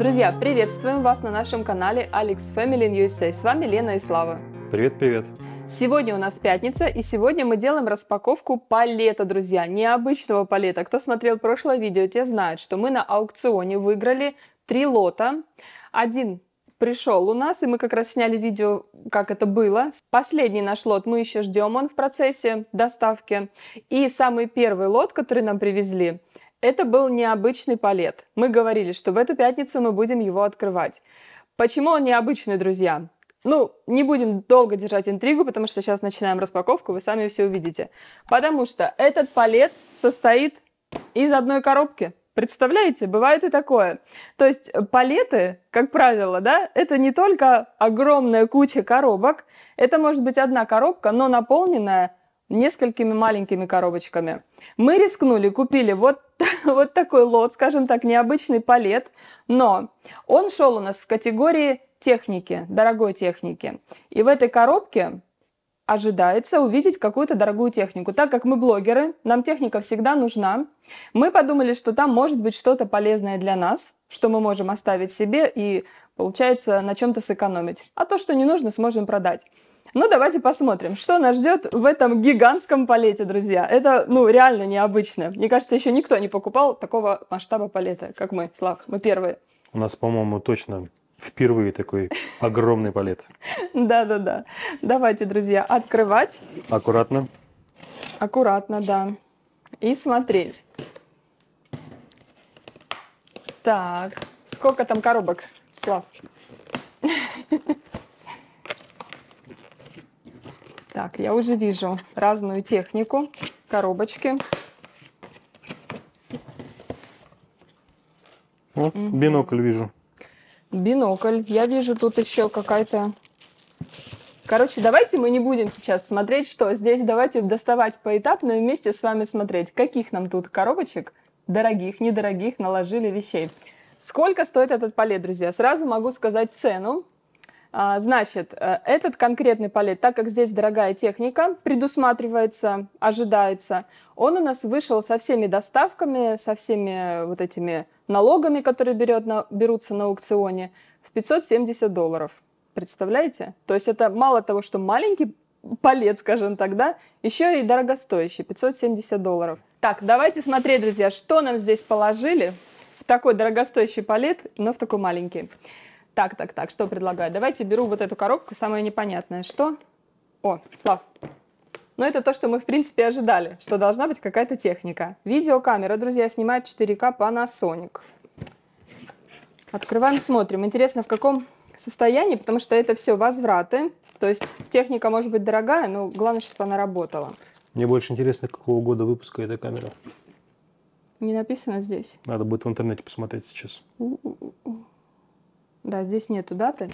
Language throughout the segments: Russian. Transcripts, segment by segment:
Друзья, приветствуем вас на нашем канале Alex Family in USA. С вами Лена и Слава. Привет-привет. Сегодня у нас пятница, и сегодня мы делаем распаковку палета, друзья, необычного палета. Кто смотрел прошлое видео, те знают, что мы на аукционе выиграли три лота. Один пришел у нас, и мы как раз сняли видео, как это было. Последний наш лот мы еще ждем, он в процессе доставки. И самый первый лот, который нам привезли, это был необычный палет. Мы говорили, что в эту пятницу мы будем его открывать. Почему он необычный, друзья? Ну, не будем долго держать интригу, потому что сейчас начинаем распаковку, вы сами все увидите. Потому что этот палет состоит из одной коробки. Представляете, бывает и такое. То есть палеты, как правило, да, это не только огромная куча коробок, это может быть одна коробка, но наполненная несколькими маленькими коробочками. Мы рискнули, купили вот, вот такой лот, скажем так, необычный палет, но он шел у нас в категории техники, дорогой техники. И в этой коробке ожидается увидеть какую-то дорогую технику. Так как мы блогеры, нам техника всегда нужна, мы подумали, что там может быть что-то полезное для нас, что мы можем оставить себе и, получается, на чем-то сэкономить. А то, что не нужно, сможем продать. Ну, давайте посмотрим, что нас ждет в этом гигантском палете, друзья. Это, ну, реально необычно. Мне кажется, еще никто не покупал такого масштаба палета, как мы, Слав. Мы первые. У нас, по-моему, точно впервые такой огромный палет. Да-да-да. Давайте, друзья, открывать. Аккуратно. Аккуратно, да. И смотреть. Так, сколько там коробок, Слав? Так, я уже вижу разную технику, коробочки. Вот, угу. Ну, бинокль вижу. Бинокль. Я вижу тут еще какая-то... Короче, давайте мы не будем сейчас смотреть, что здесь. Давайте доставать поэтапно и вместе с вами смотреть, каких нам тут коробочек, дорогих, недорогих, наложили вещей. Сколько стоит этот палет, друзья? Сразу могу сказать цену. А, значит, э, этот конкретный палет, так как здесь дорогая техника, предусматривается, ожидается, он у нас вышел со всеми доставками, со всеми э, вот этими налогами, которые берет на, берутся на аукционе, в 570 долларов. Представляете? То есть это мало того, что маленький палет, скажем так, да, еще и дорогостоящий, 570 долларов. Так, давайте смотреть, друзья, что нам здесь положили в такой дорогостоящий палет, но в такой маленький. Так, так, так, что предлагаю? Давайте беру вот эту коробку, самое непонятное. Что? О, Слав. Ну это то, что мы, в принципе, ожидали, что должна быть какая-то техника. Видеокамера, друзья, снимает 4К Panasonic. Открываем, смотрим. Интересно, в каком состоянии, потому что это все возвраты. То есть техника может быть дорогая, но главное, чтобы она работала. Мне больше интересно, какого года выпуска эта камера. Не написано здесь. Надо будет в интернете посмотреть сейчас. У -у -у. Да, здесь нету даты.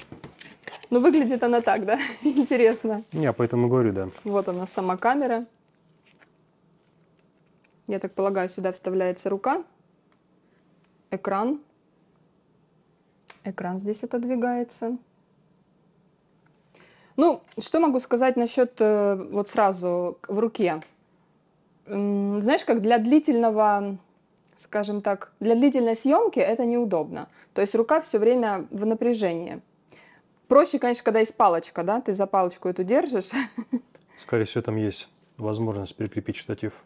Но выглядит она так, да? Интересно. Я поэтому говорю, да. Вот она, сама камера. Я так полагаю, сюда вставляется рука, экран. Экран здесь отодвигается. Ну, что могу сказать насчет э, вот сразу в руке? Знаешь, как для длительного скажем так, для длительной съемки это неудобно. То есть рука все время в напряжении. Проще, конечно, когда есть палочка, да, ты за палочку эту держишь. Скорее всего, там есть возможность прикрепить штатив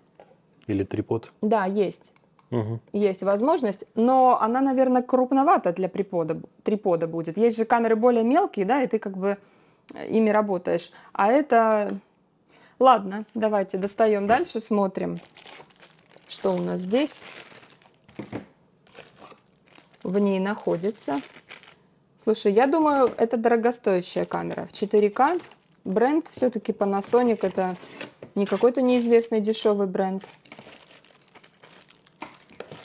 или трипод. Да, есть. Угу. Есть возможность, но она, наверное, крупновата для припода, трипода будет. Есть же камеры более мелкие, да, и ты как бы э, ими работаешь. А это... Ладно, давайте достаем дальше, смотрим, что у нас здесь в ней находится. Слушай, я думаю, это дорогостоящая камера. В 4К бренд все-таки Panasonic. Это не какой-то неизвестный дешевый бренд.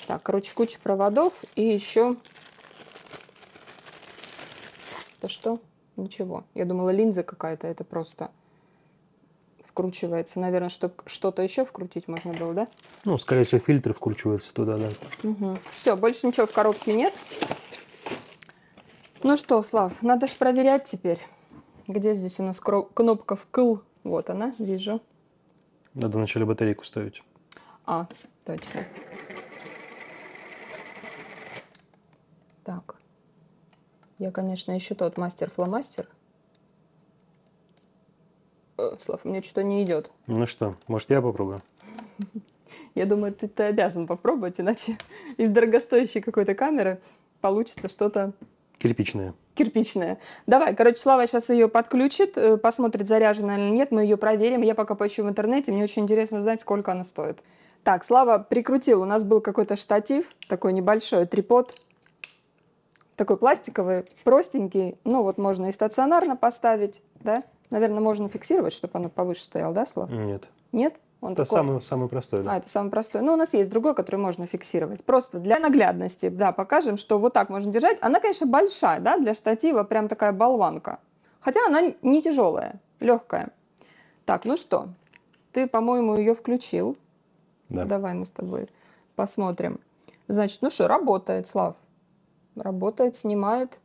Так, короче, куча проводов и еще... Это что? Ничего. Я думала, линза какая-то. Это просто вкручивается, наверное, чтобы что-то еще вкрутить можно было, да? Ну, скорее всего, фильтры вкручиваются туда, да. Угу. Все, больше ничего в коробке нет. Ну что, Слав, надо же проверять теперь, где здесь у нас кнопка вкл. Вот она, вижу. Надо вначале батарейку ставить. А, точно. Так. Я, конечно, еще тот мастер-фломастер смыслов. Мне что-то не идет. Ну что, может, я попробую? Я думаю, ты, ты обязан попробовать, иначе из дорогостоящей какой-то камеры получится что-то... Кирпичное. Кирпичное. Давай, короче, Слава сейчас ее подключит, э, посмотрит, заряжена или нет, мы ее проверим. Я пока поищу в интернете, мне очень интересно знать, сколько она стоит. Так, Слава прикрутил, у нас был какой-то штатив, такой небольшой, трипод, такой пластиковый, простенький. Ну вот можно и стационарно поставить, да? Наверное, можно фиксировать, чтобы оно повыше стояло, да, Слав? Нет. Нет? Он это такой... самый, самый простой, да. А, это самый простой. Ну, у нас есть другой, который можно фиксировать. Просто для наглядности, да, покажем, что вот так можно держать. Она, конечно, большая, да, для штатива прям такая болванка. Хотя она не тяжелая, легкая. Так, ну что, ты, по-моему, ее включил. Да. Давай мы с тобой посмотрим. Значит, ну что, работает, Слав. Работает, снимает.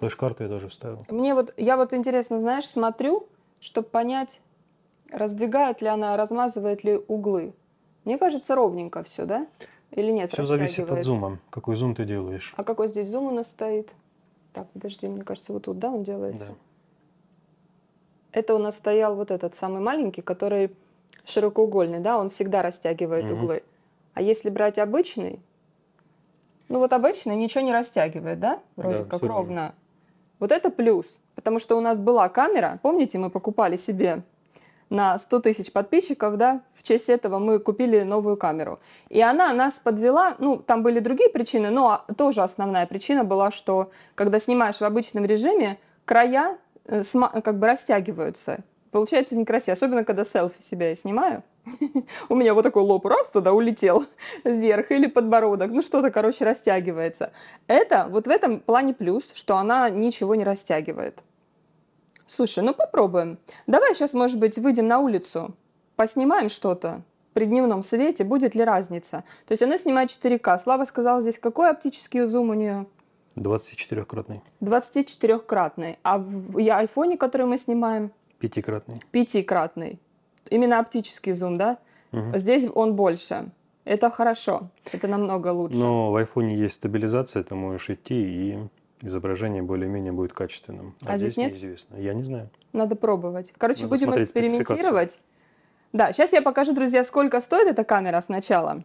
Флеш-карту а, я тоже вставил. Мне вот, я вот интересно, знаешь, смотрю, чтобы понять, раздвигает ли она, размазывает ли углы. Мне кажется, ровненько все, да? Или нет? Все зависит от зума. Какой зум ты делаешь? А какой здесь зум у нас стоит? Так, подожди, мне кажется, вот тут, да, он делается? Да. Это у нас стоял вот этот самый маленький, который широкоугольный, да, он всегда растягивает mm-hmm. углы. А если брать обычный, ну вот обычно ничего не растягивает, да? Вроде да, как ровно. Вот это плюс, потому что у нас была камера, помните, мы покупали себе на 100 тысяч подписчиков, да, в честь этого мы купили новую камеру. И она нас подвела, ну, там были другие причины, но а, тоже основная причина была, что когда снимаешь в обычном режиме, края э, как бы растягиваются. Получается некрасиво, особенно когда селфи себя я снимаю. у меня вот такой лоб раз туда улетел вверх или подбородок, ну что-то, короче, растягивается. Это вот в этом плане плюс, что она ничего не растягивает. Слушай, ну попробуем. Давай сейчас, может быть, выйдем на улицу, поснимаем что-то при дневном свете, будет ли разница. То есть она снимает 4К. Слава сказала здесь, какой оптический зум у нее? 24-кратный. 24-кратный. А в айфоне, который мы снимаем? Пятикратный. Пятикратный именно оптический зум, да? Угу. Здесь он больше. Это хорошо, это намного лучше. Но в айфоне есть стабилизация, ты можешь идти, и изображение более-менее будет качественным. А, а здесь, здесь нет? неизвестно. Я не знаю. Надо пробовать. Короче, Надо будем экспериментировать. Да, сейчас я покажу, друзья, сколько стоит эта камера сначала.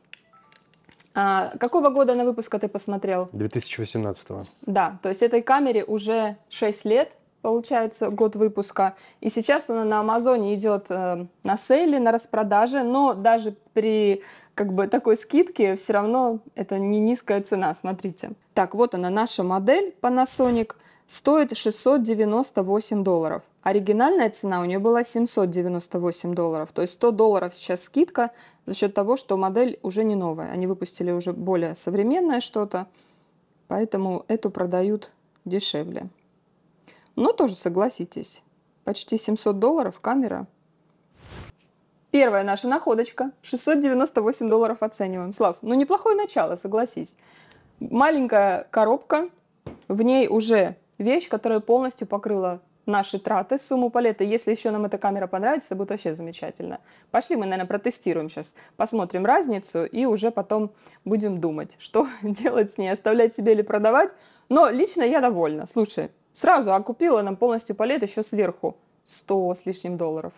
А, какого года на выпуска ты посмотрел? 2018. Да, то есть этой камере уже 6 лет получается, год выпуска. И сейчас она на Амазоне идет э, эм, на сейле, на распродаже, но даже при как бы такой скидке все равно это не низкая цена, смотрите. Так, вот она, наша модель Panasonic. Стоит 698 долларов. Оригинальная цена у нее была 798 долларов. То есть 100 долларов сейчас скидка за счет того, что модель уже не новая. Они выпустили уже более современное что-то, поэтому эту продают дешевле. Но ну, тоже согласитесь, почти 700 долларов камера. Первая наша находочка. 698 долларов оцениваем. Слав, ну неплохое начало, согласись. Маленькая коробка, в ней уже вещь, которая полностью покрыла наши траты, сумму палета. Если еще нам эта камера понравится, будет вообще замечательно. Пошли мы, наверное, протестируем сейчас, посмотрим разницу и уже потом будем думать, что делать с ней, оставлять себе или продавать. Но лично я довольна. Слушай, Сразу, окупила а нам полностью полет еще сверху 100 с лишним долларов.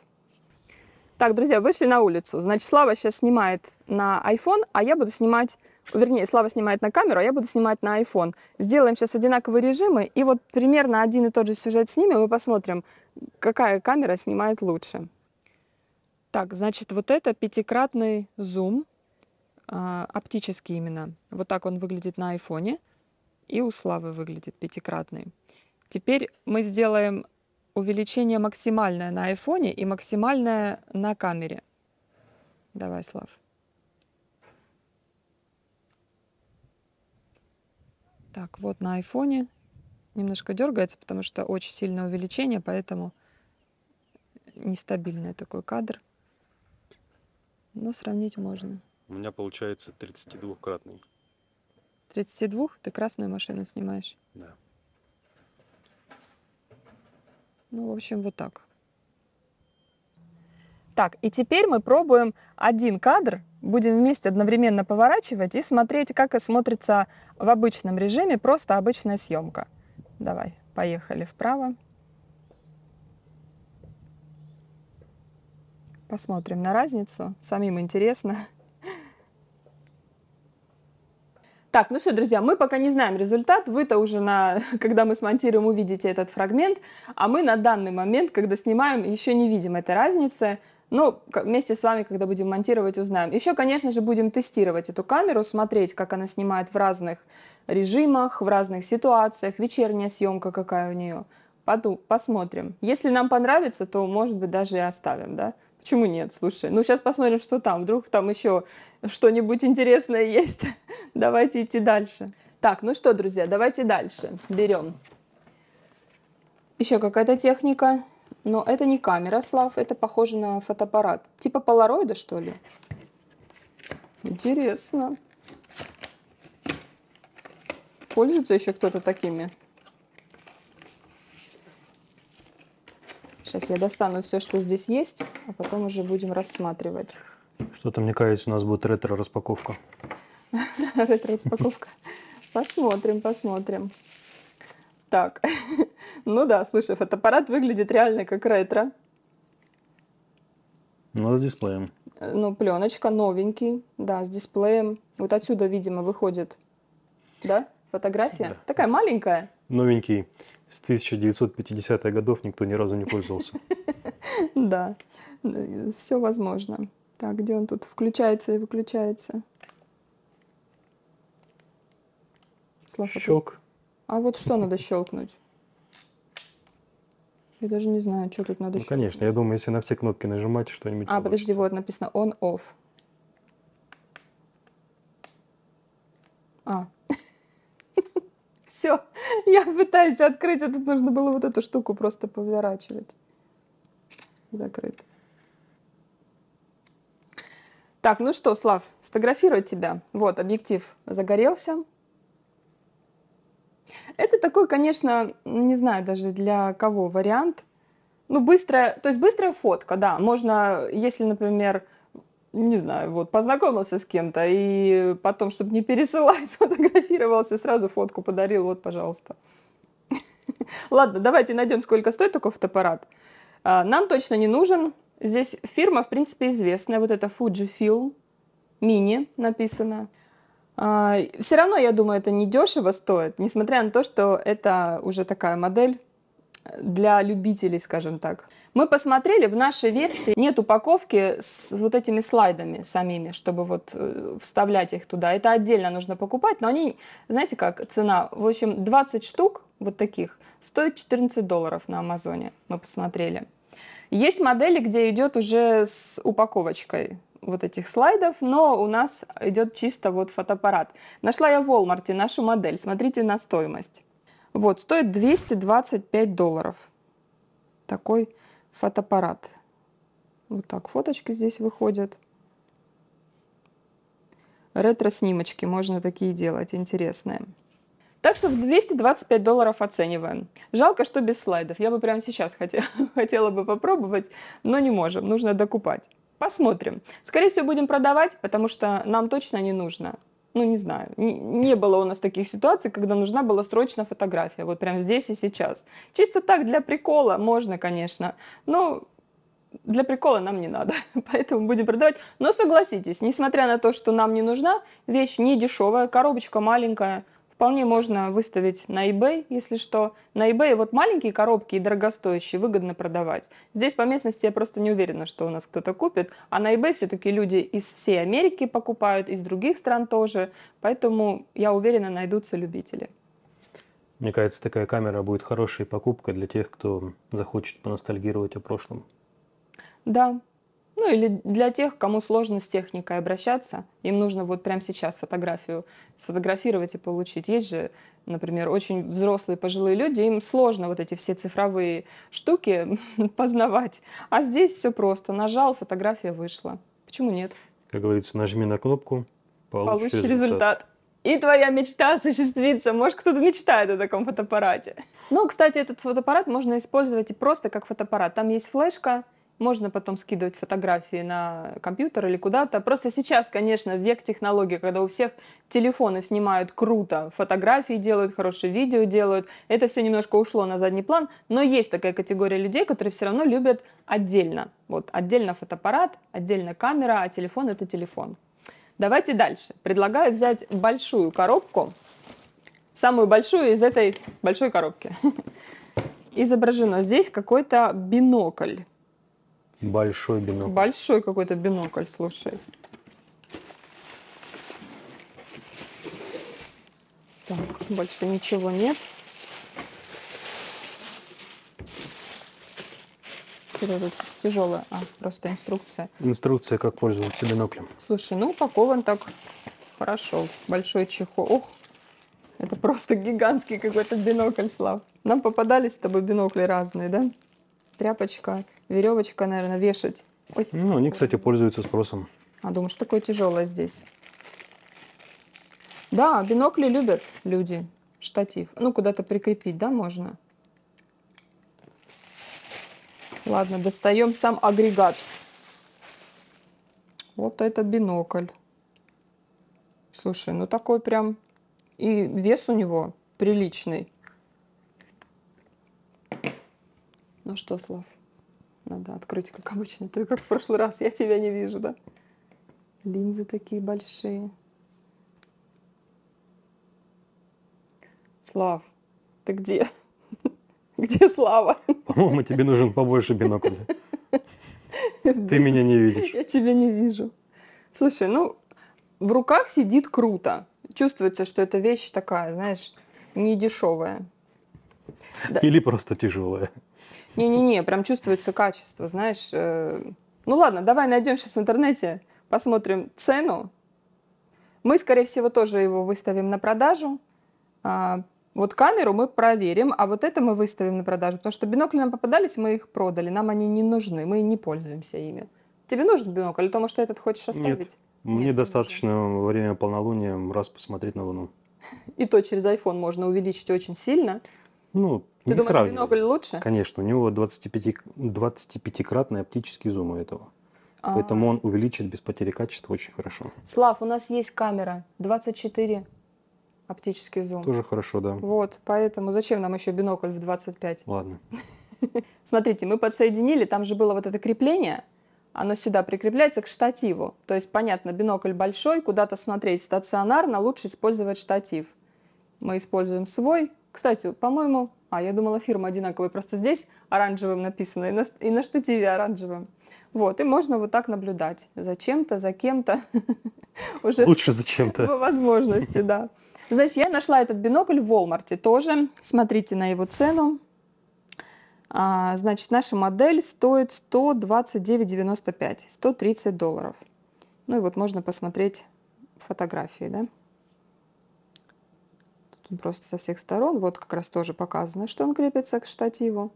Так, друзья, вышли на улицу. Значит, Слава сейчас снимает на iPhone, а я буду снимать... Вернее, Слава снимает на камеру, а я буду снимать на iPhone. Сделаем сейчас одинаковые режимы, и вот примерно один и тот же сюжет снимем, и посмотрим, какая камера снимает лучше. Так, значит, вот это пятикратный зум, а, оптический именно. Вот так он выглядит на айфоне, и у Славы выглядит пятикратный. Теперь мы сделаем увеличение максимальное на айфоне и максимальное на камере. Давай, Слав. Так, вот на айфоне немножко дергается, потому что очень сильное увеличение, поэтому нестабильный такой кадр. Но сравнить можно. У меня получается 32-кратный. 32? Ты красную машину снимаешь? Да. Ну, в общем, вот так. Так, и теперь мы пробуем один кадр, будем вместе одновременно поворачивать и смотреть, как смотрится в обычном режиме, просто обычная съемка. Давай, поехали вправо. Посмотрим на разницу, самим интересно. Так, ну все, друзья, мы пока не знаем результат. Вы-то уже, на, когда мы смонтируем, увидите этот фрагмент. А мы на данный момент, когда снимаем, еще не видим этой разницы. Ну, вместе с вами, когда будем монтировать, узнаем. Еще, конечно же, будем тестировать эту камеру, смотреть, как она снимает в разных режимах, в разных ситуациях, вечерняя съемка какая у нее. Потом посмотрим. Если нам понравится, то, может быть, даже и оставим, да? Почему нет? Слушай, ну сейчас посмотрим, что там. Вдруг там еще что-нибудь интересное есть. Давайте идти дальше. Так, ну что, друзья, давайте дальше. Берем. Еще какая-то техника. Но это не камера, Слав, это похоже на фотоаппарат. Типа полароида, что ли? Интересно. Пользуется еще кто-то такими? Сейчас я достану все, что здесь есть, а потом уже будем рассматривать. Что-то, мне кажется, у нас будет ретро-распаковка. Ретро-распаковка. Посмотрим, посмотрим. Так, ну да, слушай, фотоаппарат выглядит реально как ретро. Ну, с дисплеем. Ну, пленочка новенький, да, с дисплеем. Вот отсюда, видимо, выходит, да, фотография? Да. Такая маленькая новенький с 1950-х годов никто ни разу не пользовался. Да, все возможно. Так, где он тут включается и выключается? Слава, Щелк. А вот что надо щелкнуть? Я даже не знаю, что тут надо щелкнуть. ну, конечно, я думаю, если на все кнопки нажимать, что-нибудь А, подожди, вот написано on-off. А, все. Я пытаюсь открыть, а тут нужно было вот эту штуку просто поворачивать. Закрыто. Так, ну что, Слав, сфотографирую тебя. Вот, объектив загорелся. Это такой, конечно, не знаю даже для кого вариант. Ну, быстрая, то есть быстрая фотка, да. Можно, если, например, не знаю, вот, познакомился с кем-то, и потом, чтобы не пересылать, сфотографировался, сразу фотку подарил, вот, пожалуйста. Ладно, давайте найдем, сколько стоит такой фотоаппарат. А, нам точно не нужен. Здесь фирма, в принципе, известная. Вот это Fujifilm Mini написано. А, Все равно, я думаю, это не дешево стоит, несмотря на то, что это уже такая модель для любителей, скажем так. Мы посмотрели, в нашей версии нет упаковки с вот этими слайдами самими, чтобы вот э, вставлять их туда. Это отдельно нужно покупать, но они, знаете как, цена, в общем, 20 штук вот таких стоит 14 долларов на Амазоне, мы посмотрели. Есть модели, где идет уже с упаковочкой вот этих слайдов, но у нас идет чисто вот фотоаппарат. Нашла я в Walmart нашу модель, смотрите на стоимость. Вот, стоит 225 долларов. Такой фотоаппарат. Вот так фоточки здесь выходят. Ретро-снимочки, можно такие делать, интересные. Так что в 225 долларов оцениваем. Жалко, что без слайдов. Я бы прямо сейчас хотела, хотела бы попробовать, но не можем, нужно докупать. Посмотрим. Скорее всего, будем продавать, потому что нам точно не нужно ну, не знаю, не, не было у нас таких ситуаций, когда нужна была срочно фотография, вот прям здесь и сейчас. Чисто так, для прикола можно, конечно, но для прикола нам не надо, поэтому будем продавать. Но согласитесь, несмотря на то, что нам не нужна, вещь не дешевая, коробочка маленькая, вполне можно выставить на eBay, если что. На eBay вот маленькие коробки и дорогостоящие выгодно продавать. Здесь по местности я просто не уверена, что у нас кто-то купит. А на eBay все-таки люди из всей Америки покупают, из других стран тоже. Поэтому, я уверена, найдутся любители. Мне кажется, такая камера будет хорошей покупкой для тех, кто захочет поностальгировать о прошлом. Да, ну или для тех, кому сложно с техникой обращаться, им нужно вот прямо сейчас фотографию сфотографировать и получить. Есть же, например, очень взрослые пожилые люди, им сложно вот эти все цифровые штуки познавать. А здесь все просто. Нажал, фотография вышла. Почему нет? Как говорится, нажми на кнопку, получишь, получишь результат. результат и твоя мечта осуществится. Может, кто-то мечтает о таком фотоаппарате. Ну, кстати, этот фотоаппарат можно использовать и просто как фотоаппарат. Там есть флешка, можно потом скидывать фотографии на компьютер или куда-то. Просто сейчас, конечно, век технологий, когда у всех телефоны снимают круто, фотографии делают, хорошие видео делают. Это все немножко ушло на задний план, но есть такая категория людей, которые все равно любят отдельно. Вот отдельно фотоаппарат, отдельно камера, а телефон это телефон. Давайте дальше. Предлагаю взять большую коробку, самую большую из этой большой коробки. Изображено здесь какой-то бинокль. Большой бинокль. Большой какой-то бинокль, слушай. Так, больше ничего нет. Тяжелая, А, просто инструкция. Инструкция, как пользоваться биноклем. Слушай, ну упакован так хорошо. Большой чехол. Ох, это просто гигантский какой-то бинокль, Слав. Нам попадались с тобой бинокли разные, да? тряпочка, веревочка, наверное, вешать. Ой. Ну, они, кстати, пользуются спросом. А думаешь, такое тяжелое здесь? Да, бинокли любят люди, штатив. Ну, куда-то прикрепить, да, можно? Ладно, достаем сам агрегат. Вот это бинокль. Слушай, ну такой прям... И вес у него приличный. Ну что, Слав, надо открыть, как обычно. Ты как в прошлый раз, я тебя не вижу, да? Линзы такие большие. Слав, ты где? Где Слава? По-моему, тебе нужен побольше бинокля. Ты меня не видишь. Я тебя не вижу. Слушай, ну, в руках сидит круто. Чувствуется, что эта вещь такая, знаешь, не дешевая. Или просто тяжелая. Не-не-не, прям чувствуется качество, знаешь. Э... Ну ладно, давай найдем сейчас в интернете, посмотрим цену. Мы, скорее всего, тоже его выставим на продажу. А, вот камеру мы проверим, а вот это мы выставим на продажу, потому что бинокли нам попадались, мы их продали, нам они не нужны, мы не пользуемся ими. Тебе нужен бинокль, потому что этот хочешь оставить? Нет, мне Нет, достаточно во время полнолуния раз посмотреть на Луну. И то через iPhone можно увеличить очень сильно. Ну, ты не думаешь, сравниваю. бинокль лучше? Конечно, у него 25, 25-кратный оптический зум у этого. А-а-а. Поэтому он увеличит без потери качества очень хорошо. Слав, у нас есть камера 24 оптический зум. Тоже хорошо, да. Вот, поэтому зачем нам еще бинокль в 25? Ладно. Смотрите, мы подсоединили, там же было вот это крепление, оно сюда прикрепляется к штативу. То есть, понятно, бинокль большой, куда-то смотреть стационарно, лучше использовать штатив. Мы используем свой. Кстати, по-моему, а, я думала, фирма одинаковая, просто здесь оранжевым написано, и на, и на штативе оранжевым. Вот, и можно вот так наблюдать за чем-то, за кем-то. Уже Лучше за чем-то. По возможности, да. Значит, я нашла этот бинокль в Walmart тоже. Смотрите на его цену. А, значит, наша модель стоит 129,95, 130 долларов. Ну и вот можно посмотреть фотографии, да. Он ну, просто со всех сторон. Вот как раз тоже показано, что он крепится к штативу.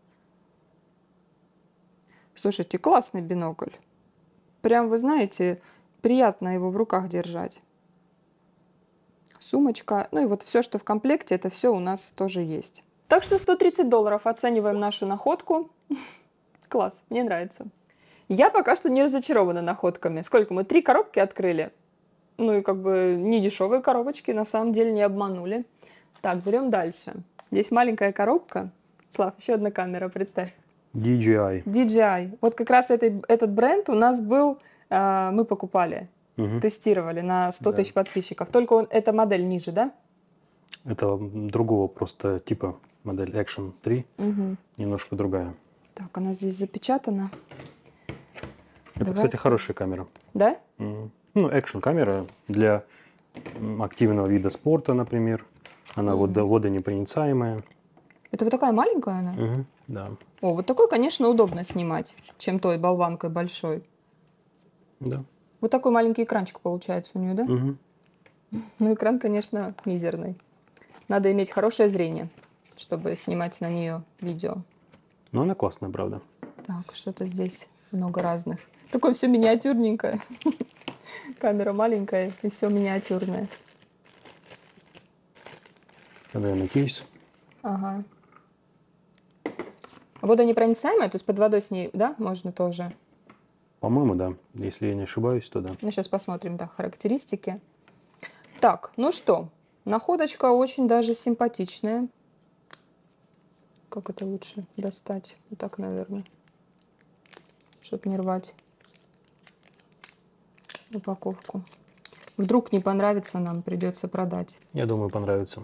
Слушайте, классный бинокль. Прям, вы знаете, приятно его в руках держать. Сумочка. Ну и вот все, что в комплекте, это все у нас тоже есть. Так что 130 долларов оцениваем нашу находку. Класс, мне нравится. Я пока что не разочарована находками. Сколько мы? Три коробки открыли. Ну и как бы не дешевые коробочки, на самом деле не обманули. Так, берем дальше. Здесь маленькая коробка. Слав, еще одна камера, представь. DJI. DJI. Вот как раз этой, этот бренд у нас был, э, мы покупали, угу. тестировали на 100 да. тысяч подписчиков. Только он, эта модель ниже, да? Это другого просто типа модель Action 3, угу. немножко другая. Так, она здесь запечатана. Это, Давай. кстати, хорошая камера. Да? Ну, экшн-камера для активного вида спорта, например. Она mm. -hmm. водонепроницаемая. Это вот такая маленькая она? Угу, да. О, вот такой, конечно, удобно снимать, чем той болванкой большой. Да. Вот такой маленький экранчик получается у нее, да? Угу. Ну, экран, конечно, мизерный. Надо иметь хорошее зрение, чтобы снимать на нее видео. ну она классная, правда. Так, что-то здесь много разных. Такое все миниатюрненькое. Камера маленькая и все миниатюрное. Это, на кейс. Ага. Водонепроницаемая, то есть под водой с ней, да, можно тоже? По-моему, да. Если я не ошибаюсь, то да. Ну, сейчас посмотрим, да, характеристики. Так, ну что, находочка очень даже симпатичная. Как это лучше достать? Вот так, наверное, чтобы не рвать упаковку. Вдруг не понравится нам, придется продать. Я думаю, понравится.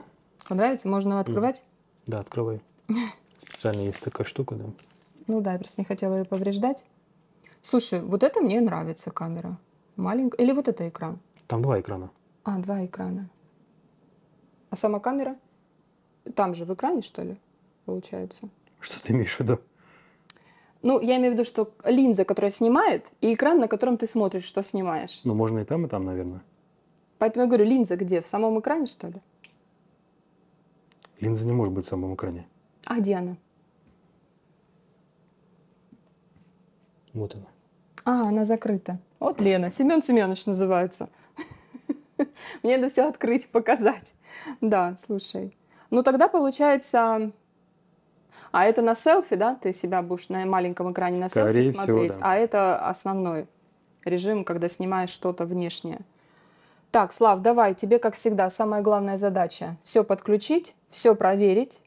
Понравится? Можно открывать? Да, открывай. Специально есть такая штука, да. Ну да, я просто не хотела ее повреждать. Слушай, вот это мне нравится камера. Маленькая. Или вот это экран? Там два экрана. А, два экрана. А сама камера? Там же в экране, что ли, получается? Что ты имеешь в виду? Ну, я имею в виду, что линза, которая снимает, и экран, на котором ты смотришь, что снимаешь. Ну, можно и там, и там, наверное. Поэтому я говорю, линза где? В самом экране, что ли? Линза не может быть в самом экране. А где она? Вот она. А, она закрыта. Вот Лена, Семен Семенович называется. Мне надо все открыть, показать. Да, слушай. Ну тогда получается... А это на селфи, да? Ты себя будешь на маленьком экране на селфи смотреть. А это основной режим, когда снимаешь что-то внешнее. Так, Слав, давай, тебе, как всегда, самая главная задача. Все подключить, все проверить.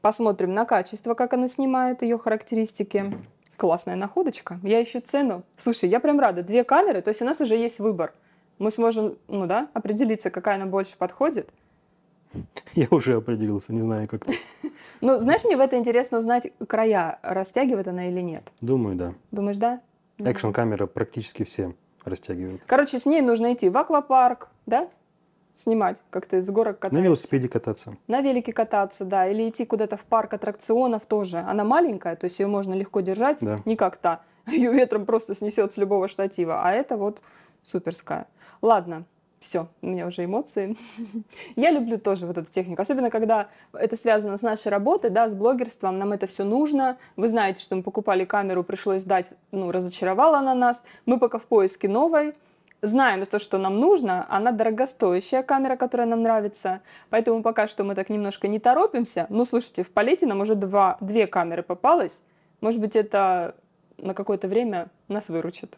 Посмотрим на качество, как она снимает, ее характеристики. Классная находочка. Я ищу цену. Слушай, я прям рада. Две камеры, то есть у нас уже есть выбор. Мы сможем, ну да, определиться, какая нам больше подходит. Я уже определился, не знаю как. Ну, знаешь, мне в это интересно узнать края, растягивает она или нет. Думаю, да. Думаешь, да? Экшн-камера практически всем растягивает. Короче, с ней нужно идти в аквапарк, да? Снимать, как ты с горок кататься На велосипеде кататься. На велике кататься, да. Или идти куда-то в парк аттракционов тоже. Она маленькая, то есть ее можно легко держать, да. не как то. Ее ветром просто снесет с любого штатива. А это вот суперская. Ладно, все, у меня уже эмоции. Я люблю тоже вот эту технику, особенно когда это связано с нашей работой, да, с блогерством, нам это все нужно. Вы знаете, что мы покупали камеру, пришлось дать, ну, разочаровала она нас. Мы пока в поиске новой, знаем то, что нам нужно, она дорогостоящая камера, которая нам нравится, поэтому пока что мы так немножко не торопимся. Но слушайте, в палете нам уже два, две камеры попалось, может быть, это на какое-то время нас выручит.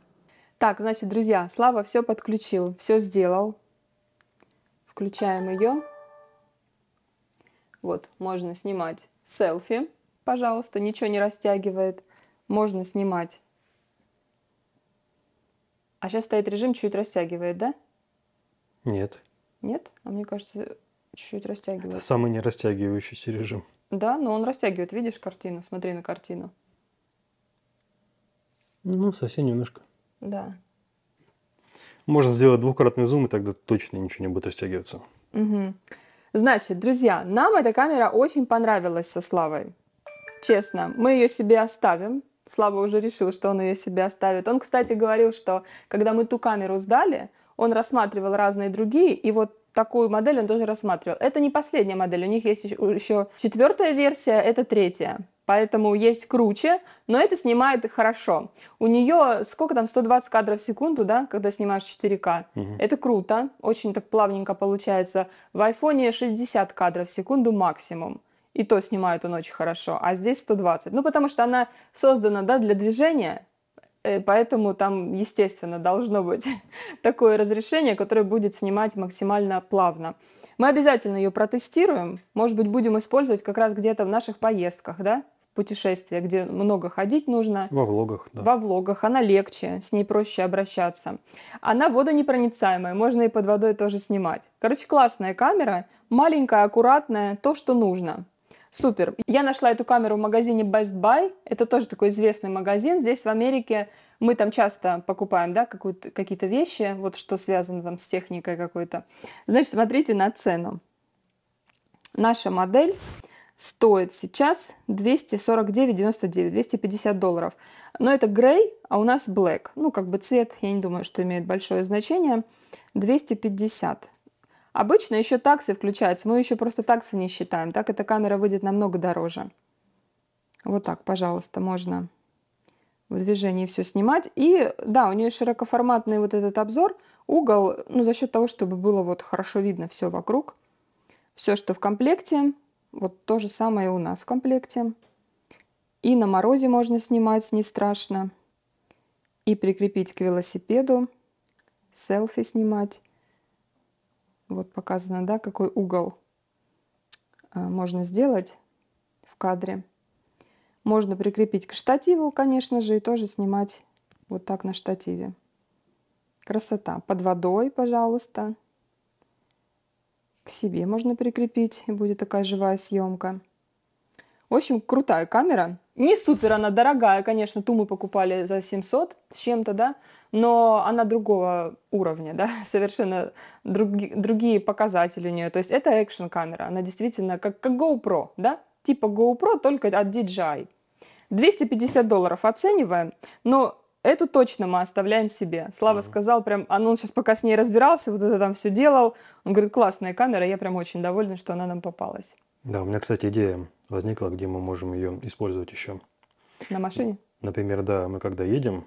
Так, значит, друзья, Слава все подключил, все сделал. Включаем ее. Вот, можно снимать селфи, пожалуйста, ничего не растягивает. Можно снимать. А сейчас стоит режим, чуть растягивает, да? Нет. Нет? А мне кажется, чуть-чуть растягивает. Это самый не растягивающийся режим. Да, но он растягивает. Видишь картину? Смотри на картину. Ну, совсем немножко. Да. Можно сделать двухкратный зум, и тогда точно ничего не будет растягиваться. Угу. Значит, друзья, нам эта камера очень понравилась со Славой. Честно, мы ее себе оставим. Слава уже решил, что он ее себе оставит. Он, кстати, говорил, что когда мы ту камеру сдали, он рассматривал разные другие, и вот такую модель он тоже рассматривал. Это не последняя модель, у них есть еще четвертая версия, это третья. Поэтому есть круче, но это снимает хорошо. У нее сколько там, 120 кадров в секунду, да, когда снимаешь 4К. Угу. Это круто, очень так плавненько получается. В айфоне 60 кадров в секунду максимум. И то снимает он очень хорошо, а здесь 120. Ну, потому что она создана, да, для движения, э, поэтому там, естественно, должно быть такое разрешение, которое будет снимать максимально плавно. Мы обязательно ее протестируем, может быть, будем использовать как раз где-то в наших поездках, да? путешествия, где много ходить нужно. Во влогах, да. Во влогах. Она легче, с ней проще обращаться. Она водонепроницаемая, можно и под водой тоже снимать. Короче, классная камера, маленькая, аккуратная, то, что нужно. Супер. Я нашла эту камеру в магазине Best Buy. Это тоже такой известный магазин. Здесь в Америке мы там часто покупаем, да, какие-то вещи, вот что связано там с техникой какой-то. Значит, смотрите на цену. Наша модель стоит сейчас 249,99, 250 долларов. Но это грей, а у нас black. Ну, как бы цвет, я не думаю, что имеет большое значение. 250. Обычно еще таксы включаются, мы еще просто таксы не считаем. Так эта камера выйдет намного дороже. Вот так, пожалуйста, можно в движении все снимать. И да, у нее широкоформатный вот этот обзор, угол, ну, за счет того, чтобы было вот хорошо видно все вокруг. Все, что в комплекте. Вот то же самое у нас в комплекте. И на морозе можно снимать, не страшно. И прикрепить к велосипеду, селфи снимать. Вот показано, да, какой угол э, можно сделать в кадре. Можно прикрепить к штативу, конечно же, и тоже снимать вот так на штативе. Красота. Под водой, пожалуйста. К себе можно прикрепить, и будет такая живая съемка. В общем, крутая камера. Не супер она дорогая, конечно, ту мы покупали за 700 с чем-то, да, но она другого уровня, да, совершенно други, другие показатели у нее. То есть это экшен камера, она действительно как, как GoPro, да, типа GoPro, только от DJI. 250 долларов оцениваем, но Эту точно мы оставляем себе. Слава mm сказал прям, а ну он сейчас пока с ней разбирался, вот это там все делал. Он говорит, классная камера, я прям очень довольна, что она нам попалась. Да, у меня, кстати, идея возникла, где мы можем ее использовать еще. На машине? Например, да, мы когда едем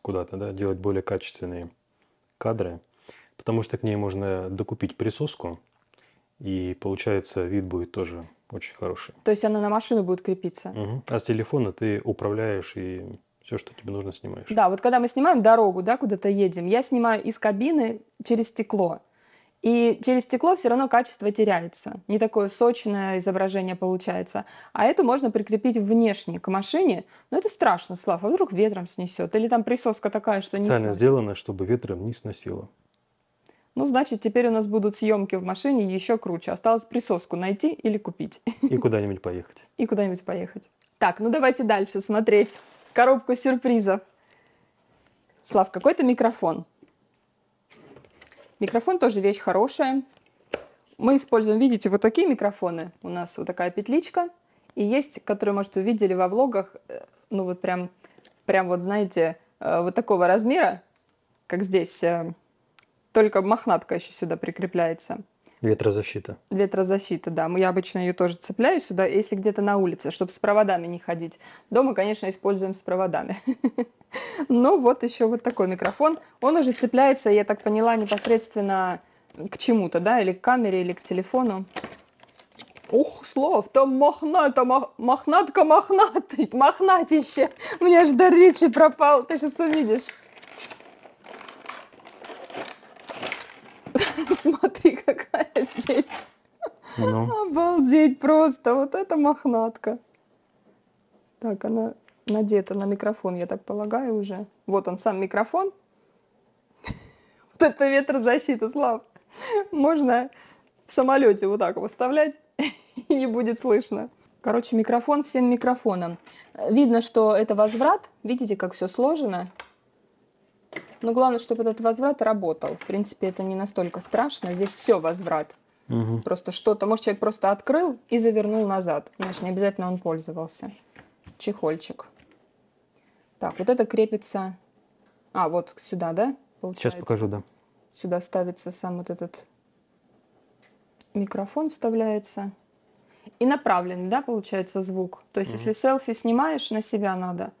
куда-то, да, делать более качественные кадры, потому что к ней можно докупить присоску, и получается вид будет тоже очень хороший. То есть она на машину будет крепиться? Угу. А с телефона ты управляешь и все, что тебе нужно, снимаешь. Да, вот когда мы снимаем дорогу, да, куда-то едем, я снимаю из кабины через стекло. И через стекло все равно качество теряется. Не такое сочное изображение получается. А эту можно прикрепить внешне к машине. Но это страшно, Слав. А вдруг ветром снесет? Или там присоска такая, что не Специально сносит. сделано, чтобы ветром не сносило. Ну, значит, теперь у нас будут съемки в машине еще круче. Осталось присоску найти или купить. И куда-нибудь поехать. И куда-нибудь поехать. Так, ну давайте дальше смотреть коробку сюрпризов. Слав, какой это микрофон. Микрофон тоже вещь хорошая. Мы используем, видите, вот такие микрофоны. У нас вот такая петличка. И есть, которые, может, увидели во влогах, э, ну вот прям, прям вот, знаете, э, вот такого размера, как здесь. Э, только мохнатка еще сюда прикрепляется. Ветрозащита. Ветрозащита, да. Я обычно ее тоже цепляю сюда, если где-то на улице, чтобы с проводами не ходить. Дома, конечно, используем с проводами. Но ну, вот еще вот такой микрофон. Он уже цепляется, я так поняла, непосредственно к чему-то, да, или к камере, или к телефону. Ух, слов, там мохната, мох, мохнатка, мохнатый, мохнатище. мне меня аж до речи пропал, ты сейчас увидишь. посмотри, какая здесь. Ну. Обалдеть просто, вот это мохнатка. Так, она надета на микрофон, я так полагаю, уже. Вот он, сам микрофон. Вот это ветрозащита, Слав. Можно в самолете вот так выставлять, и не будет слышно. Короче, микрофон всем микрофоном. Видно, что это возврат. Видите, как все сложено? Но главное, чтобы этот возврат работал. В принципе, это не настолько страшно. Здесь все возврат. Угу. Просто что-то. Может, человек просто открыл и завернул назад. Значит, не обязательно он пользовался. Чехольчик. Так, вот это крепится... А, вот сюда, да? Получается. Сейчас покажу, да. Сюда ставится сам вот этот микрофон вставляется. И направленный, да, получается, звук. То есть, угу. если селфи снимаешь, на себя надо.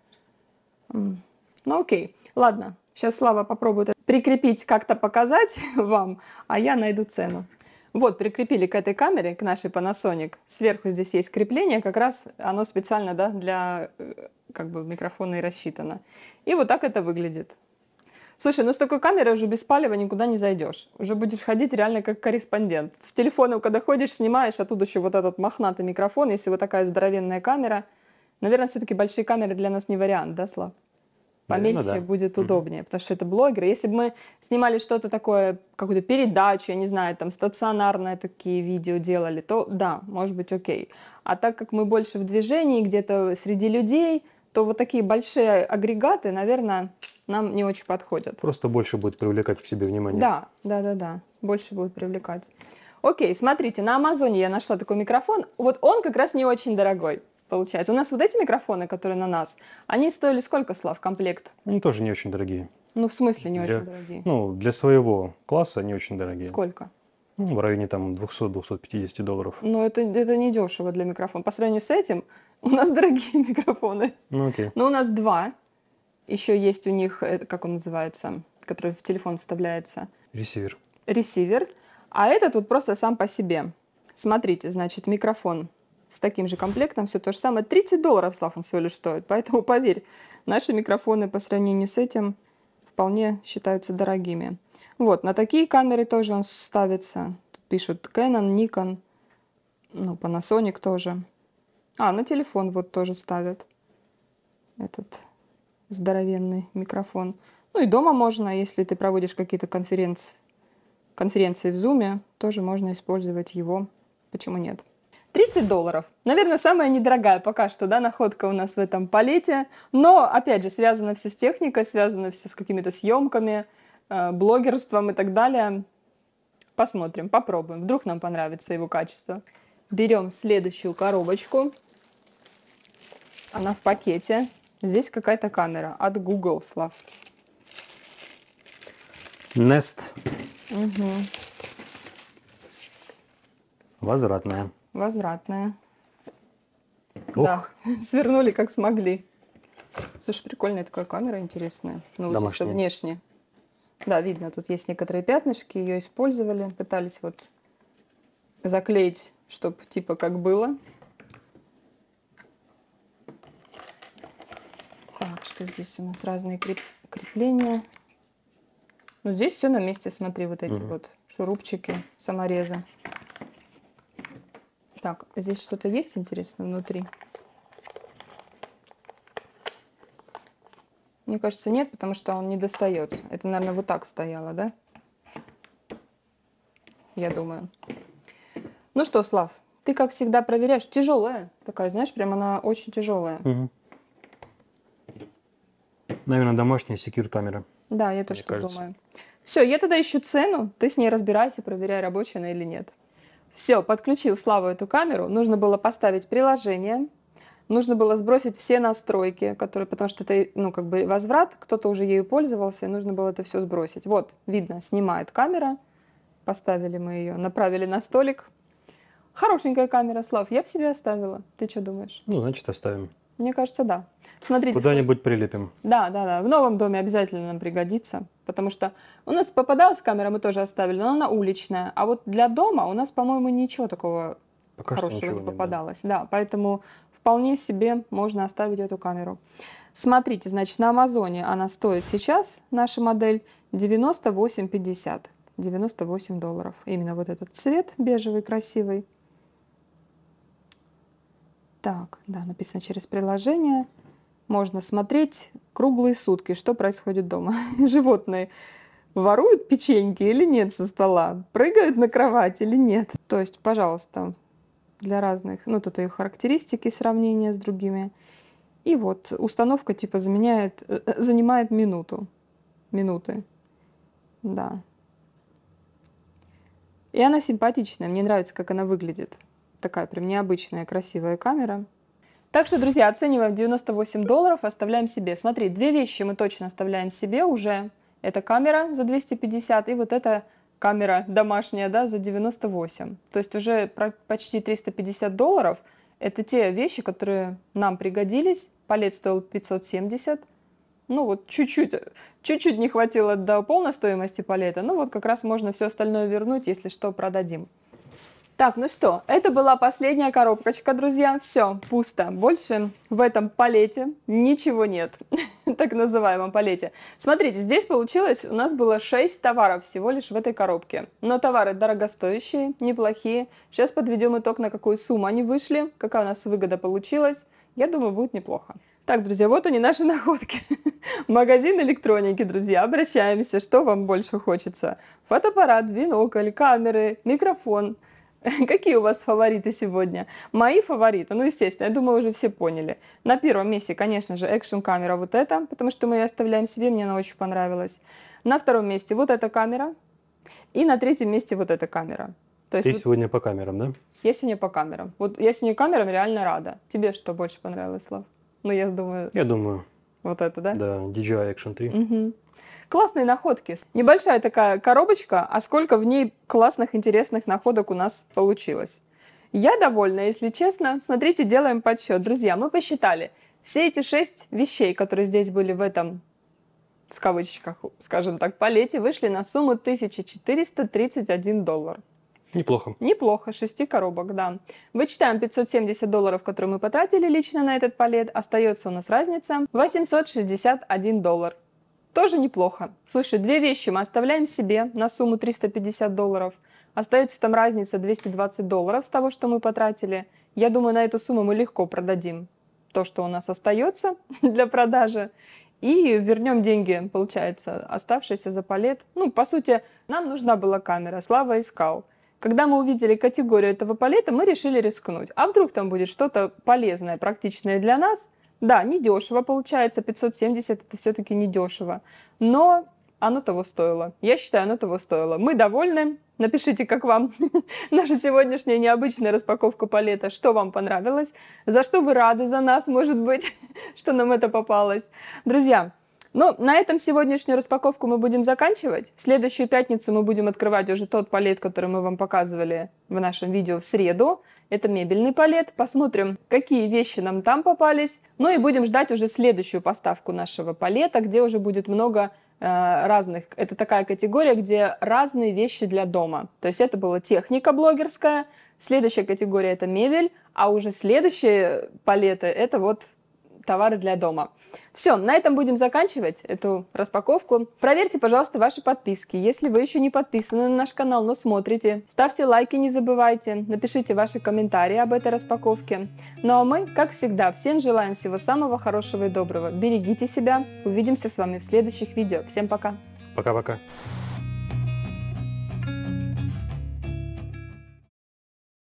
Ну, окей. Ладно, Сейчас Слава попробует прикрепить, как-то показать вам, а я найду цену. Вот, прикрепили к этой камере, к нашей Panasonic. Сверху здесь есть крепление, как раз оно специально да, для э, как бы, микрофона и рассчитано. И вот так это выглядит. Слушай, ну с такой камерой уже без палева никуда не зайдешь. Уже будешь ходить реально как корреспондент. С телефоном, когда ходишь, снимаешь, оттуда а еще вот этот мохнатый микрофон, если вот такая здоровенная камера. Наверное, все-таки большие камеры для нас не вариант, да, Слав? Поменьше Наверное, да. будет удобнее, mm-hmm. потому что это блогеры. Если бы мы снимали что-то такое, какую-то передачу, я не знаю, там стационарное такие видео делали, то да, может быть, окей. А так как мы больше в движении, где-то среди людей, то вот такие большие агрегаты, наверное, нам не очень подходят. Просто больше будет привлекать к себе внимание. Да, да, да, да. Больше будет привлекать. Окей, смотрите, на Амазоне я нашла такой микрофон. Вот он как раз не очень дорогой получается. У нас вот эти микрофоны, которые на нас, они стоили сколько, Слав, комплект? Они тоже не очень дорогие. Ну, в смысле не для, очень дорогие? Ну, для своего класса они очень дорогие. Сколько? Ну, в районе там 200-250 долларов. Но ну, это, это не дешево для микрофона. По сравнению с этим у нас дорогие микрофоны. Ну, окей. Но ну, у нас два. Еще есть у них, э, как он называется, который в телефон вставляется. Ресивер. Ресивер. А этот вот просто сам по себе. Смотрите, значит, микрофон с таким же комплектом, все то же самое. 30 долларов, Слав, он всего лишь стоит. Поэтому, поверь, наши микрофоны по сравнению с этим вполне считаются дорогими. Вот, на такие камеры тоже он ставится. Тут пишут Canon, Nikon, ну, Panasonic тоже. А, на телефон вот тоже ставят этот здоровенный микрофон. Ну и дома можно, если ты проводишь какие-то конференции, конференции в Zoom, тоже можно использовать его. Почему нет? 30 долларов. Наверное, самая недорогая пока что, да, находка у нас в этом палете. Но, опять же, связано все с техникой, связано все с какими-то съемками, э, блогерством и так далее. Посмотрим, попробуем. Вдруг нам понравится его качество. Берем следующую коробочку. Она в пакете. Здесь какая-то камера от Google, Слав. Nest. Угу. Возвратная. Возвратная. Ох. Да, свернули как смогли. Слушай, прикольная такая камера, интересная. Ну, вот Домашняя. чисто внешне. Да, видно, тут есть некоторые пятнышки, ее использовали, пытались вот заклеить, чтобы типа как было. Так, что здесь у нас разные креп... крепления. Ну, здесь все на месте, смотри, вот эти mm вот шурупчики, саморезы. Так, здесь что-то есть интересно внутри? Мне кажется, нет, потому что он не достается. Это, наверное, вот так стояло, да? Я думаю. Ну что, Слав, ты, как всегда, проверяешь. Тяжелая такая, знаешь, прям она очень тяжелая. Угу. Наверное, домашняя секьюр-камера. Да, я тоже так думаю. Все, я тогда ищу цену, ты с ней разбирайся, проверяй, рабочая она или нет. Все, подключил Славу эту камеру. Нужно было поставить приложение, нужно было сбросить все настройки, которые, потому что это, ну, как бы возврат, кто-то уже ею пользовался, и нужно было это все сбросить. Вот, видно, снимает камера, поставили мы ее, направили на столик. Хорошенькая камера, Слав, я бы себе оставила. Ты что думаешь? Ну, значит, оставим. Мне кажется, да. Смотрите. Куда-нибудь прилепим. Да, да, да. В новом доме обязательно нам пригодится. Потому что у нас попадалась камера, мы тоже оставили, но она уличная. А вот для дома у нас, по-моему, ничего такого Пока хорошего ничего не попадалось. Нет, да. да, поэтому вполне себе можно оставить эту камеру. Смотрите, значит, на Амазоне она стоит сейчас, наша модель, 98,50. 98 долларов. Именно вот этот цвет бежевый, красивый. Так, да, написано через приложение. Можно смотреть круглые сутки, что происходит дома. Животные воруют печеньки или нет со стола, прыгают на кровать или нет. То есть, пожалуйста, для разных, ну, тут ее характеристики сравнения с другими. И вот установка типа заменяет, э, э, занимает минуту, минуты, да. И она симпатичная, мне нравится, как она выглядит. Такая прям необычная, красивая камера. Так что, друзья, оцениваем 98 долларов, оставляем себе. Смотри, две вещи мы точно оставляем себе уже. Это камера за 250 и вот эта камера домашняя, да, за 98. То есть уже почти 350 долларов. Это те вещи, которые нам пригодились. Палет стоил 570. Ну вот чуть-чуть, чуть-чуть не хватило до полной стоимости палета. Ну вот как раз можно все остальное вернуть, если что, продадим. Так, ну что, это была последняя коробочка, друзья. Все, пусто. Больше в этом палете ничего нет. так называемом палете. Смотрите, здесь получилось, у нас было 6 товаров всего лишь в этой коробке. Но товары дорогостоящие, неплохие. Сейчас подведем итог, на какую сумму они вышли, какая у нас выгода получилась. Я думаю, будет неплохо. Так, друзья, вот они наши находки. Магазин электроники, друзья, обращаемся, что вам больше хочется. Фотоаппарат, бинокль, камеры, микрофон – Какие у вас фавориты сегодня? Мои фавориты, ну, естественно, я думаю, уже все поняли. На первом месте, конечно же, экшн-камера вот эта, потому что мы ее оставляем себе, мне она очень понравилась. На втором месте вот эта камера. И на третьем месте вот эта камера. То есть Ты вот... сегодня по камерам, да? Я сегодня по камерам. Вот я сегодня камерам реально рада. Тебе что больше понравилось, Слав? Ну, я думаю... Я думаю. Вот это, да? Да, DJI Action 3. Угу. Классные находки. Небольшая такая коробочка, а сколько в ней классных, интересных находок у нас получилось. Я довольна, если честно. Смотрите, делаем подсчет. Друзья, мы посчитали все эти шесть вещей, которые здесь были в этом в кавычках, скажем так, палете, вышли на сумму 1431 доллар. Неплохо. Неплохо, шести коробок, да. Вычитаем 570 долларов, которые мы потратили лично на этот палет. Остается у нас разница 861 доллар. Тоже неплохо. Слушай, две вещи мы оставляем себе на сумму 350 долларов. Остается там разница 220 долларов с того, что мы потратили. Я думаю, на эту сумму мы легко продадим то, что у нас остается для продажи. И вернем деньги, получается, оставшиеся за палет. Ну, по сути, нам нужна была камера, Слава искал. Когда мы увидели категорию этого палета, мы решили рискнуть. А вдруг там будет что-то полезное, практичное для нас – да, недешево получается, 570 это все-таки недешево, но оно того стоило. Я считаю, оно того стоило. Мы довольны. Напишите, как вам наша сегодняшняя необычная распаковка палета, что вам понравилось, за что вы рады за нас, может быть, что нам это попалось. Друзья, ну, на этом сегодняшнюю распаковку мы будем заканчивать. В следующую пятницу мы будем открывать уже тот палет, который мы вам показывали в нашем видео в среду. Это мебельный палет. Посмотрим, какие вещи нам там попались. Ну и будем ждать уже следующую поставку нашего палета, где уже будет много э, разных. Это такая категория, где разные вещи для дома. То есть это была техника блогерская, следующая категория это мебель, а уже следующие палеты это вот товары для дома. Все, на этом будем заканчивать эту распаковку. Проверьте, пожалуйста, ваши подписки. Если вы еще не подписаны на наш канал, но смотрите, ставьте лайки, не забывайте. Напишите ваши комментарии об этой распаковке. Ну а мы, как всегда, всем желаем всего самого хорошего и доброго. Берегите себя. Увидимся с вами в следующих видео. Всем пока. Пока-пока.